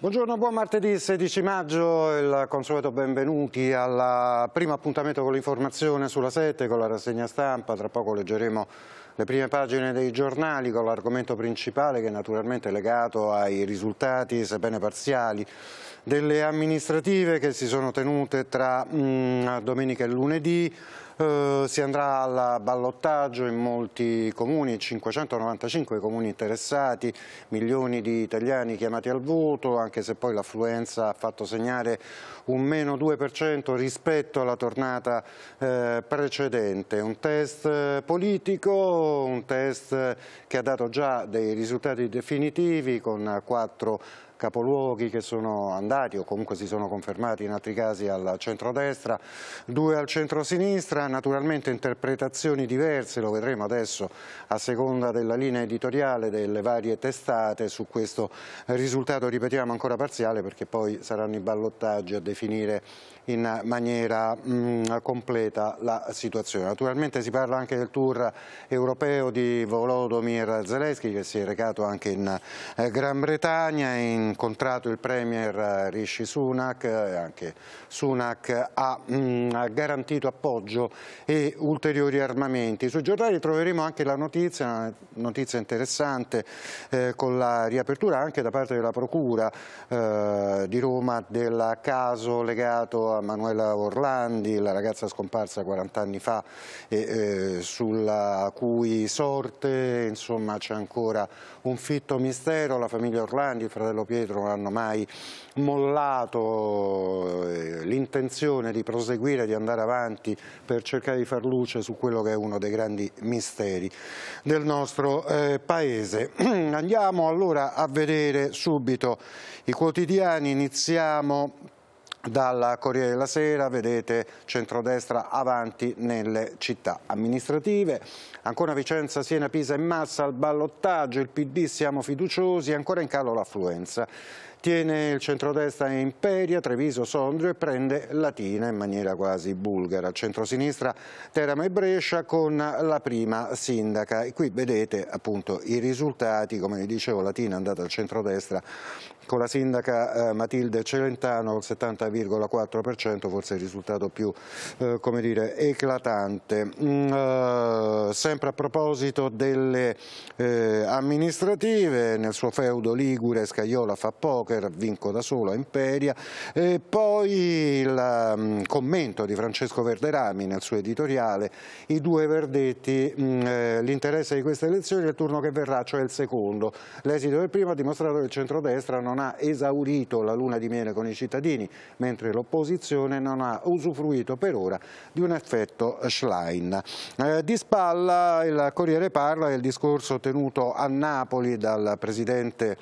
Buongiorno, buon martedì 16 maggio, il consueto benvenuti al primo appuntamento con l'informazione sulla 7, con la rassegna stampa, tra poco leggeremo le prime pagine dei giornali con l'argomento principale che è naturalmente legato ai risultati, sebbene parziali, delle amministrative che si sono tenute tra mh, mm, domenica e lunedì, eh, si andrà al ballottaggio in molti comuni, 595 comuni interessati, milioni di italiani chiamati al voto, anche se poi l'affluenza ha fatto segnare un meno 2% rispetto alla tornata eh, precedente. Un test politico, un test che ha dato già dei risultati definitivi con quattro capoluoghi che sono andati o comunque si sono confermati in altri casi al centro-destra, due al centro-sinistra, naturalmente interpretazioni diverse, lo vedremo adesso a seconda della linea editoriale delle varie testate su questo risultato, ripetiamo ancora parziale perché poi saranno i ballottaggi a definire in maniera mh, mm, completa la situazione. Naturalmente si parla anche del tour europeo di Volodymyr Zelensky che si è recato anche in eh, Gran Bretagna, in incontrato il Premier eh, Rishi Sunak, anche Sunak mm, ha garantito appoggio e ulteriori armamenti. Sui giornali troveremo anche la notizia, una notizia interessante, eh, con la riapertura anche da parte della Procura eh, di Roma del caso legato a Manuela Orlandi, la ragazza scomparsa 40 anni fa sulla cui sorte c'è ancora un fitto mistero, la famiglia Orlandi, il fratello Pietro indietro, non hanno mai mollato eh, l'intenzione di proseguire, di andare avanti per cercare di far luce su quello che è uno dei grandi misteri del nostro eh, Paese. Andiamo allora a vedere subito i quotidiani, iniziamo dalla Corriere della Sera, vedete centrodestra avanti nelle città amministrative. Ancora Vicenza, Siena, Pisa in Massa al ballottaggio, il PD siamo fiduciosi, ancora in calo l'affluenza. Tiene il centrodestra in Imperia, Treviso, Sondrio e prende Latina in maniera quasi bulgara. Centrosinistra Teramo e Brescia con la prima sindaca. E qui vedete appunto i risultati, come vi dicevo Latina è andata al centrodestra con la sindaca eh, Matilde Celentano il 70,4%, forse il risultato più eh, dire, eclatante. Mm, eh, sempre a proposito delle eh, amministrative, nel suo feudo Ligure Scaiola fa poker, vinco da solo a Imperia, e poi il mm, commento di Francesco Verderami nel suo editoriale, i due verdetti, mm, eh, l'interesse di queste elezioni è il turno che verrà, cioè il secondo. L'esito del primo ha dimostrato che il centrodestra non non ha esaurito la luna di miele con i cittadini, mentre l'opposizione non ha usufruito per ora di un effetto Schlein. Eh, di spalla il Corriere parla del discorso tenuto a Napoli dal Presidente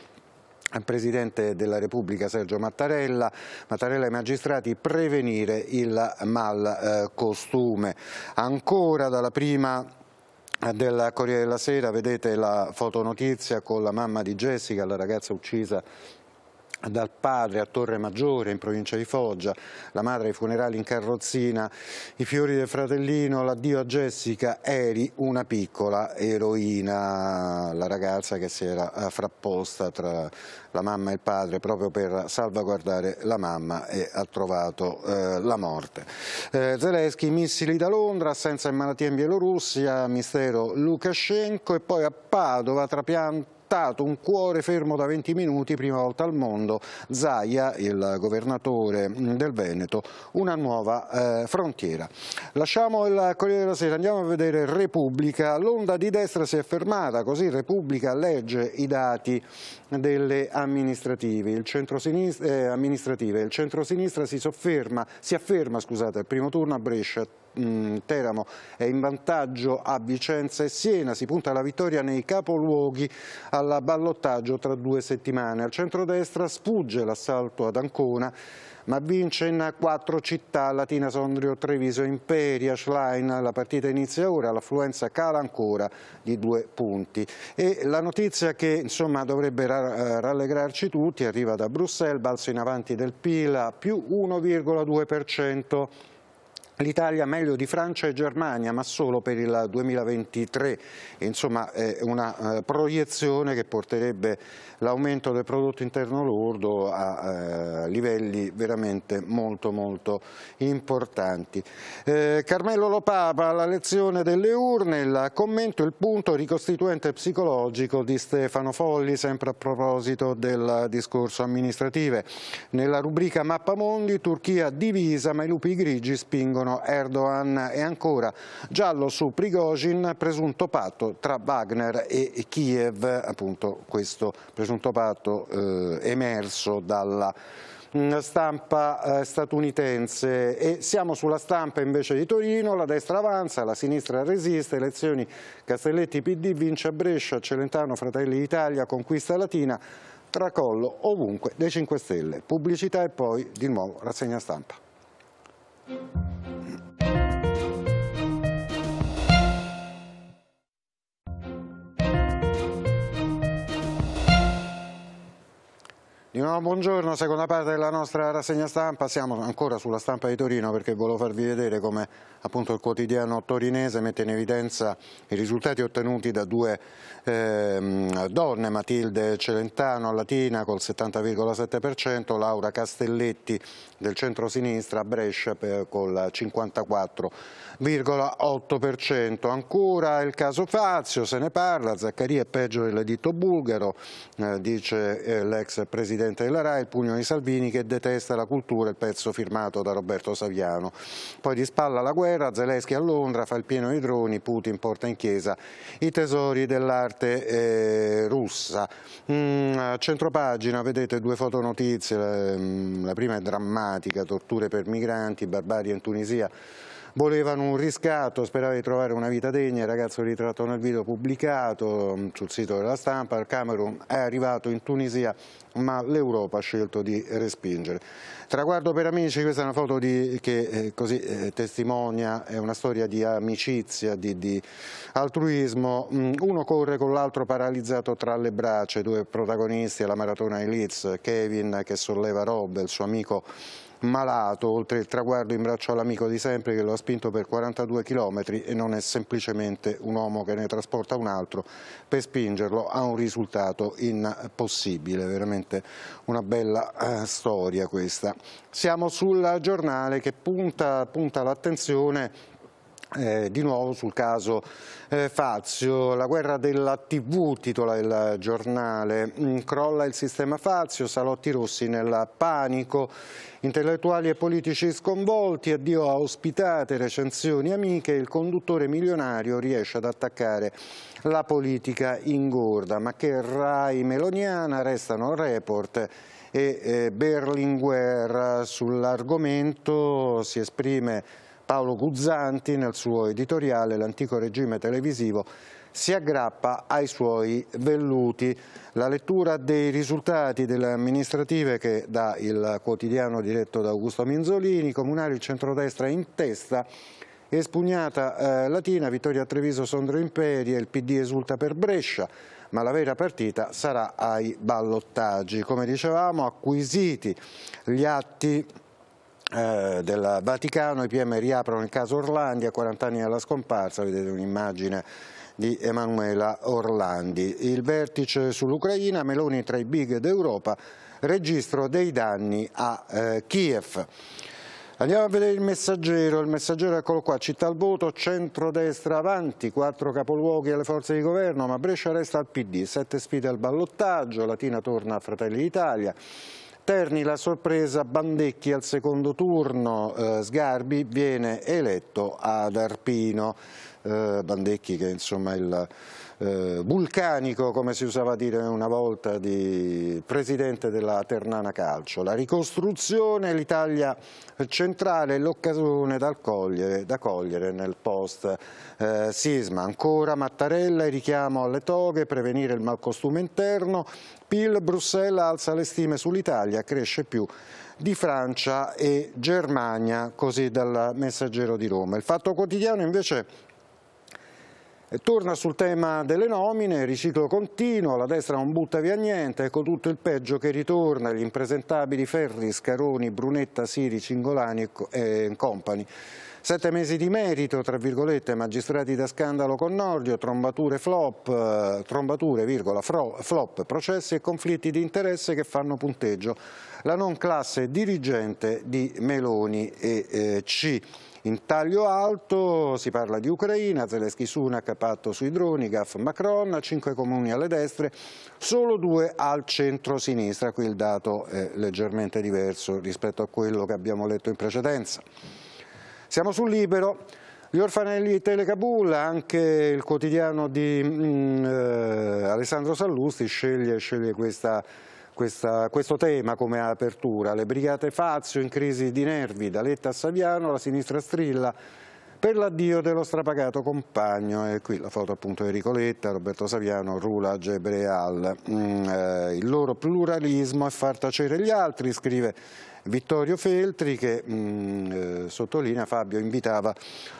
Presidente della Repubblica Sergio Mattarella, Mattarella ai magistrati prevenire il malcostume. Eh, Ancora dalla prima eh, del Corriere della Sera vedete la fotonotizia con la mamma di Jessica, la ragazza uccisa dal padre a Torre Maggiore in provincia di Foggia, la madre ai funerali in carrozzina, i fiori del fratellino, l'addio a Jessica, eri una piccola eroina, la ragazza che si era eh, frapposta tra la mamma e il padre proprio per salvaguardare la mamma e ha trovato eh, la morte. Eh, Zelensky, missili da Londra, assenza in malattia in Bielorussia, mistero Lukashenko e poi a Padova trapianto portato un cuore fermo da 20 minuti, prima volta al mondo, Zaia, il governatore del Veneto, una nuova eh, frontiera. Lasciamo il Corriere della Sera, andiamo a vedere Repubblica, l'onda di destra si è fermata, così Repubblica legge i dati delle amministrative, il centrosinistra, eh, amministrative. si, sofferma, si afferma scusate, al primo turno a Brescia, Mm, Teramo è in vantaggio a Vicenza e Siena, si punta alla vittoria nei capoluoghi alla ballottaggio tra due settimane. Al centrodestra sfugge l'assalto ad Ancona ma vince in quattro città, Latina, Sondrio, Treviso, Imperia, Schlein. La partita inizia ora, l'affluenza cala ancora di due punti. E la notizia che insomma, dovrebbe eh, rallegrarci tutti arriva da Bruxelles, balzo in avanti del Pila, più 1,2%. L'Italia meglio di Francia e Germania, ma solo per il 2023, insomma è una eh, proiezione che porterebbe l'aumento del prodotto interno lordo a eh, livelli veramente molto molto importanti. Eh, Carmelo Lopapa, la lezione delle urne, il commento, il punto ricostituente psicologico di Stefano Folli, sempre a proposito del discorso amministrative. Nella rubrica Mappa Mondi, Turchia divisa, ma i lupi grigi spingono sconfiggono Erdogan e ancora giallo su Prigozhin, presunto patto tra Wagner e Kiev, appunto questo presunto patto eh, emerso dalla mm, stampa eh, statunitense e siamo sulla stampa invece di Torino, la destra avanza, la sinistra resiste, elezioni Castelletti PD vince a Brescia, Celentano Fratelli d'Italia conquista Latina, tracollo ovunque dei 5 Stelle, pubblicità e poi di nuovo rassegna stampa. うん。No, buongiorno, seconda parte della nostra rassegna stampa, siamo ancora sulla stampa di Torino perché volevo farvi vedere come appunto il quotidiano torinese mette in evidenza i risultati ottenuti da due eh, donne, Matilde Celentano, a Latina col 70,7%, Laura Castelletti del centro-sinistra, a Brescia per, col 54,8%. Ancora il caso Fazio, se ne parla, Zaccaria è peggio dell'editto bulgaro, eh, dice eh, l'ex presidente presidente della RAI, il pugno di Salvini che detesta la cultura, il pezzo firmato da Roberto Saviano. Poi di spalla la guerra, Zelensky a Londra, fa il pieno di droni, Putin porta in chiesa i tesori dell'arte eh, russa. Mm, a centropagina vedete due fotonotizie, la, mm, la prima è drammatica, torture per migranti, barbarie in Tunisia, volevano un riscatto, sperava di trovare una vita degna, il ragazzo ritratto nel video pubblicato mm, sul sito della stampa, il Camerun è arrivato in Tunisia ma l'Europa ha scelto di respingere. Traguardo per amici, questa è una foto di, che eh, così eh, testimonia, è una storia di amicizia, di, di altruismo, mm, uno corre con l'altro paralizzato tra le braccia, due protagonisti alla maratona Eliz, Kevin che solleva Rob, il suo amico malato, oltre il traguardo in braccio all'amico di sempre che lo ha spinto per 42 km e non è semplicemente un uomo che ne trasporta un altro per spingerlo a un risultato impossibile, veramente una bella eh, storia questa. Siamo sul giornale che punta, punta l'attenzione eh, di nuovo sul caso eh, Fazio, la guerra della TV, titola il giornale, mm, crolla il sistema Fazio, salotti rossi nel panico, intellettuali e politici sconvolti, addio a ospitate, recensioni amiche, il conduttore milionario riesce ad attaccare la politica ingorda, ma che Rai meloniana restano report e eh, Berlinguer sull'argomento si esprime Paolo Guzzanti nel suo editoriale L'antico regime televisivo si aggrappa ai suoi velluti. La lettura dei risultati delle amministrative che dà il quotidiano diretto da Augusto Minzolini, comunali il centrodestra in testa, espugnata eh, Latina, vittoria a Treviso Sondrio Imperia, il PD esulta per Brescia, ma la vera partita sarà ai ballottaggi. Come dicevamo, acquisiti gli atti eh, del Vaticano, i PM riaprono il caso Orlandi a 40 anni dalla scomparsa, vedete un'immagine di Emanuela Orlandi. Il vertice sull'Ucraina, Meloni tra i big d'Europa, registro dei danni a eh, Kiev. Andiamo a vedere il messaggero, il messaggero eccolo qua, città al voto, centrodestra avanti, quattro capoluoghi alle forze di governo, ma Brescia resta al PD, sette sfide al ballottaggio, Latina torna a Fratelli d'Italia, Terni la sorpresa, Bandecchi al secondo turno, eh, Sgarbi viene eletto ad Arpino, eh, Bandecchi che insomma il eh, vulcanico, come si usava a dire una volta, di presidente della Ternana Calcio. La ricostruzione, l'Italia centrale, l'occasione da, da cogliere, nel post-sisma. Eh, Ancora Mattarella, il richiamo alle toghe, prevenire il malcostume interno, PIL Bruxelles alza le stime sull'Italia, cresce più di Francia e Germania, così dal messaggero di Roma. Il Fatto Quotidiano invece torna sul tema delle nomine, riciclo continuo, la destra non butta via niente, ecco tutto il peggio che ritorna, gli impresentabili Ferri, Scaroni, Brunetta, Siri, Cingolani e compagni. Sette mesi di merito, tra virgolette, magistrati da scandalo con Nordio, trombature, flop, trombature virgola, flop, processi e conflitti di interesse che fanno punteggio. La non classe dirigente di Meloni e eh, C. In taglio alto si parla di Ucraina, Zelensky Sunak, patto sui droni, Gaff Macron, cinque comuni alle destre, solo due al centro-sinistra, qui il dato è leggermente diverso rispetto a quello che abbiamo letto in precedenza. Siamo sul libero. Gli orfanelli di Telecabul, anche il quotidiano di mh, mm, eh, Alessandro Sallusti sceglie, sceglie questa questa, questo tema come apertura. Le brigate Fazio in crisi di nervi, da Letta a Saviano, la sinistra strilla per l'addio dello strapagato compagno. E qui la foto appunto di Ricoletta, Roberto Saviano, Rula Gebreal. Mm, eh, il loro pluralismo è far tacere gli altri, scrive Vittorio Feltri che mh, mm, eh, sottolinea Fabio invitava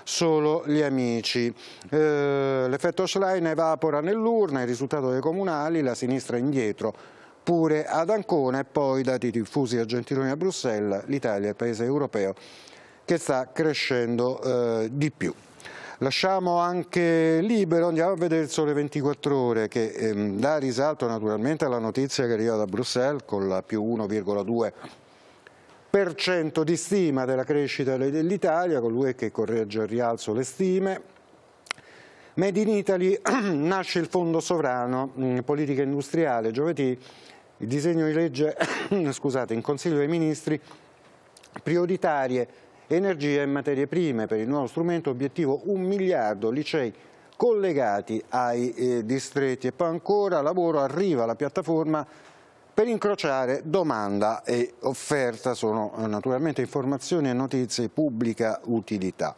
solo gli amici. Eh, L'effetto Schlein evapora nell'urna, il risultato dei comunali, la sinistra indietro pure ad Ancona e poi dati diffusi da Gentiloni a Bruxelles, l'Italia è il paese europeo che sta crescendo eh, di più. Lasciamo anche libero, andiamo a vedere il Sole 24 Ore che ehm, dà risalto naturalmente alla notizia che arriva da Bruxelles con la più 1,2% di stima della crescita dell'Italia, con lui che corregge al rialzo le stime. Made in Italy nasce il Fondo Sovrano, mm, politica industriale, giovedì il disegno di legge scusate, in Consiglio dei Ministri prioritarie energie e materie prime per il nuovo strumento obiettivo un miliardo licei collegati ai eh, distretti e poi ancora lavoro arriva la piattaforma per incrociare domanda e offerta sono eh, naturalmente informazioni e notizie pubblica utilità.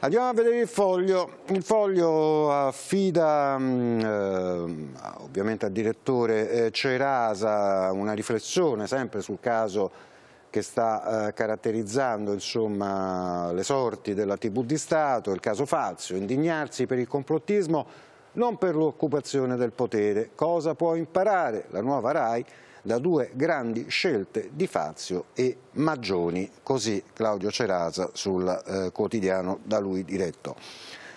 Andiamo a vedere il foglio. Il foglio affida mm, eh, ovviamente al direttore eh, Cerasa una riflessione sempre sul caso che sta eh, caratterizzando insomma, le sorti della TV di Stato, il caso Fazio, indignarsi per il complottismo non per l'occupazione del potere. Cosa può imparare la nuova RAI? da due grandi scelte di Fazio e Maggioni, così Claudio Cerasa sul eh, quotidiano da lui diretto.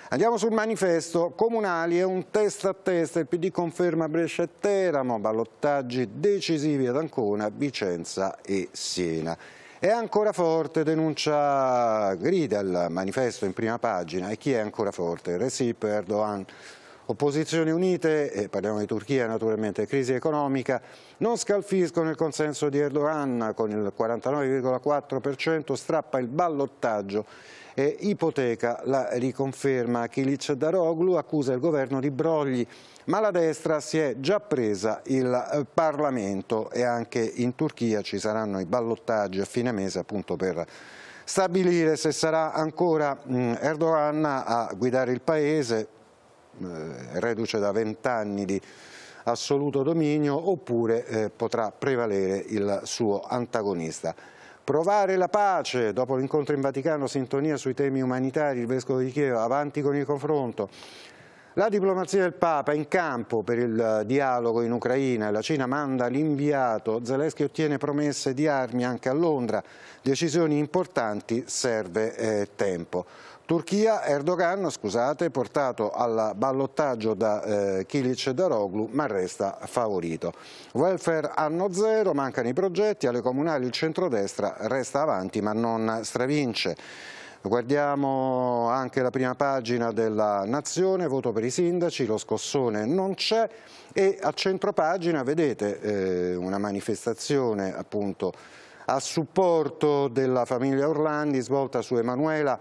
Andiamo sul manifesto, comunali è un testa a testa, il PD conferma Brescia e Teramo, ballottaggi decisivi ad Ancona, Vicenza e Siena. È ancora forte, denuncia Grida il manifesto in prima pagina. E chi è ancora forte? Recep Erdogan Opposizioni unite, e parliamo di Turchia naturalmente, crisi economica, non scalfiscono il consenso di Erdogan, con il 49,4% strappa il ballottaggio e ipoteca la riconferma. Kilic Daroglu accusa il governo di brogli, ma la destra si è già presa il eh, Parlamento e anche in Turchia ci saranno i ballottaggi a fine mese appunto per stabilire se sarà ancora Erdogan a guidare il Paese eh, reduce da vent'anni di assoluto dominio oppure eh, potrà prevalere il suo antagonista. Provare la pace, dopo l'incontro in Vaticano, sintonia sui temi umanitari, il Vescovo di Chievo, avanti con il confronto. La diplomazia del Papa in campo per il eh, dialogo in Ucraina, la Cina manda l'inviato, Zelensky ottiene promesse di armi anche a Londra, decisioni importanti, serve eh, tempo. Turchia, Erdogan, scusate, portato al ballottaggio da eh, Kilic e da Roglu, ma resta favorito. Welfare anno zero, mancano i progetti, alle comunali il centrodestra resta avanti ma non stravince. Guardiamo anche la prima pagina della Nazione, voto per i sindaci, lo scossone non c'è e a centropagina vedete eh, una manifestazione appunto a supporto della famiglia Orlandi svolta su Emanuela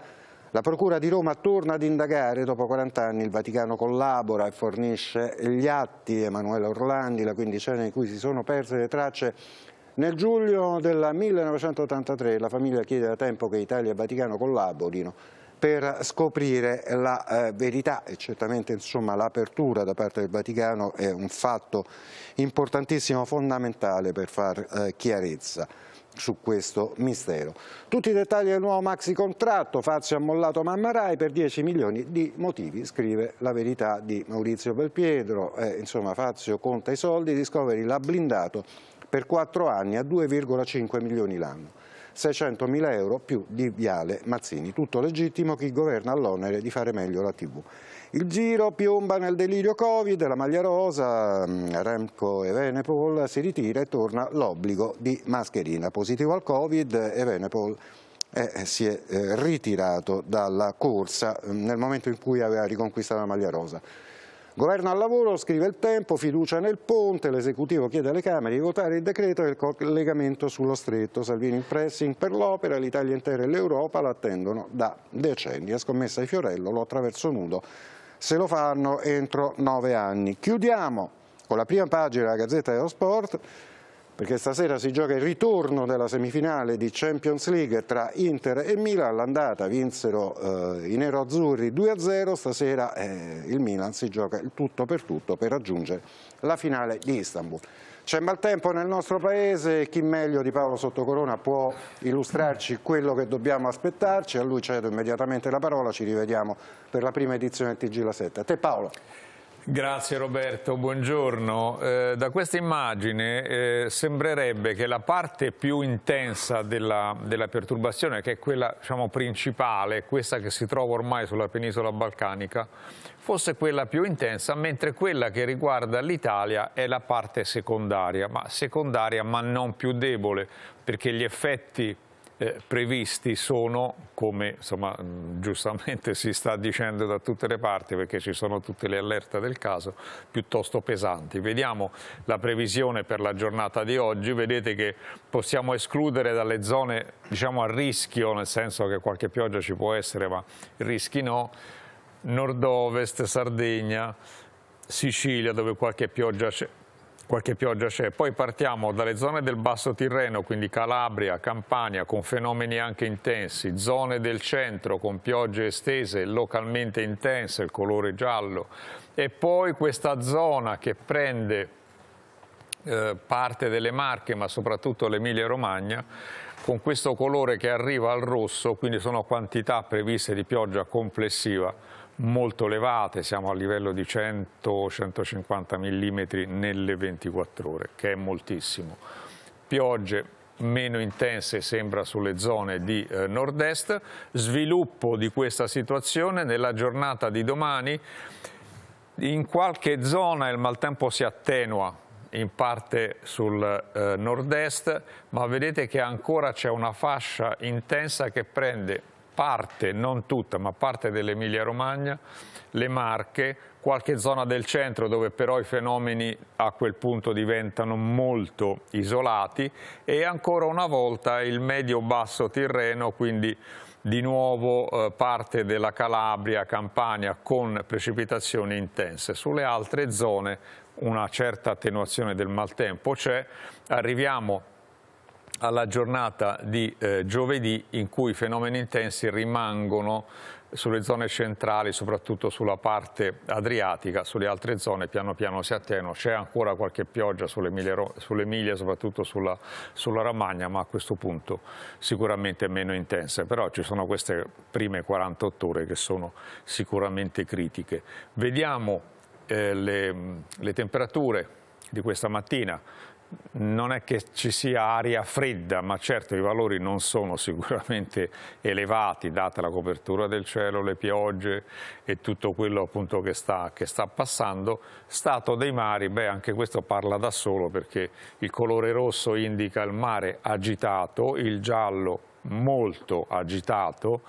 la Procura di Roma torna ad indagare, dopo 40 anni il Vaticano collabora e fornisce gli atti, Emanuele Orlandi, la quindicenne in cui si sono perse le tracce nel giugno del 1983 la famiglia chiede da tempo che Italia e Vaticano collaborino per scoprire la eh, verità e certamente l'apertura da parte del Vaticano è un fatto importantissimo, fondamentale per far eh, chiarezza su questo mistero. Tutti i dettagli del nuovo maxi contratto, Fazio ha mollato Mamma Rai per 10 milioni di motivi, scrive la verità di Maurizio Belpietro, eh, insomma Fazio conta i soldi, Discovery l'ha blindato per 4 anni a 2,5 milioni l'anno. 600 mila euro più di Viale Mazzini, tutto legittimo chi governa ha l'onere di fare meglio la TV. Il giro piomba nel delirio Covid, la maglia rosa, mm, Remco e Venepol si ritira e torna l'obbligo di mascherina. Positivo al Covid e Venepol eh, si è eh, ritirato dalla corsa mm, nel momento in cui aveva riconquistato la maglia rosa. Governo al lavoro, scrive il tempo, fiducia nel ponte, l'esecutivo chiede alle Camere di votare il decreto del collegamento sullo stretto. Salvini in pressing per l'opera, l'Italia intera e l'Europa l'attendono da decenni. A scommessa di Fiorello lo attraverso nudo se lo fanno entro nove anni. Chiudiamo con la prima pagina della Gazzetta dello Sport perché stasera si gioca il ritorno della semifinale di Champions League tra Inter e Milan, l'andata vinsero eh, i nero-azzurri 2-0, stasera eh, il Milan si gioca il tutto per tutto per raggiungere la finale di Istanbul. C'è maltempo nel nostro paese, chi meglio di Paolo Sottocorona può illustrarci quello che dobbiamo aspettarci, a lui cedo immediatamente la parola, ci rivediamo per la prima edizione del TG La 7. A te Paolo. Grazie Roberto, buongiorno. Eh, da questa immagine eh, sembrerebbe che la parte più intensa della, della perturbazione, che è quella diciamo, principale, questa che si trova ormai sulla penisola balcanica, fosse quella più intensa, mentre quella che riguarda l'Italia è la parte secondaria, ma secondaria ma non più debole, perché gli effetti eh, previsti sono, come insomma, mm, giustamente si sta dicendo da tutte le parti perché ci sono tutte le allerte del caso, piuttosto pesanti. Vediamo la previsione per la giornata di oggi, vedete che possiamo escludere dalle zone diciamo, a rischio, nel senso che qualche pioggia ci può essere ma rischi no, nord-ovest, Sardegna, Sicilia dove qualche pioggia Qualche pioggia c'è. Poi partiamo dalle zone del basso Tirreno, quindi Calabria, Campania, con fenomeni anche intensi, zone del centro con piogge estese localmente intense, il colore giallo, e poi questa zona che prende eh, parte delle Marche, ma soprattutto l'Emilia-Romagna, con questo colore che arriva al rosso, quindi sono quantità previste di pioggia complessiva molto elevate, siamo a livello di 100-150 mm nelle 24 ore, che è moltissimo. Piogge meno intense sembra sulle zone di eh, nord-est. Sviluppo di questa situazione nella giornata di domani. In qualche zona il maltempo si attenua in parte sul eh, nord-est, ma vedete che ancora c'è una fascia intensa che prende parte, non tutta, ma parte dell'Emilia Romagna, le Marche, qualche zona del centro dove però i fenomeni a quel punto diventano molto isolati e ancora una volta il medio-basso Tirreno, quindi di nuovo eh, parte della Calabria, Campania con precipitazioni intense. Sulle altre zone una certa attenuazione del maltempo c'è, arriviamo alla giornata di eh, giovedì in cui i fenomeni intensi rimangono sulle zone centrali, soprattutto sulla parte adriatica, sulle altre zone piano piano si attenuano. C'è ancora qualche pioggia sulle miglia, soprattutto sulla, sulla, Ramagna, ma a questo punto sicuramente meno intense. Però ci sono queste prime 48 ore che sono sicuramente critiche. Vediamo eh, le, le temperature di questa mattina non è che ci sia aria fredda, ma certo i valori non sono sicuramente elevati, data la copertura del cielo, le piogge e tutto quello appunto che sta, che sta passando. Stato dei mari, beh anche questo parla da solo perché il colore rosso indica il mare agitato, il giallo molto agitato,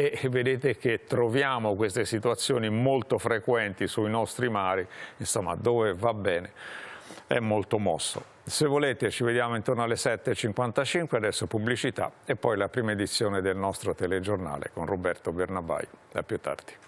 e vedete che troviamo queste situazioni molto frequenti sui nostri mari, insomma dove va bene è molto mosso. Se volete ci vediamo intorno alle 7.55, adesso pubblicità e poi la prima edizione del nostro telegiornale con Roberto Bernabai. A più tardi.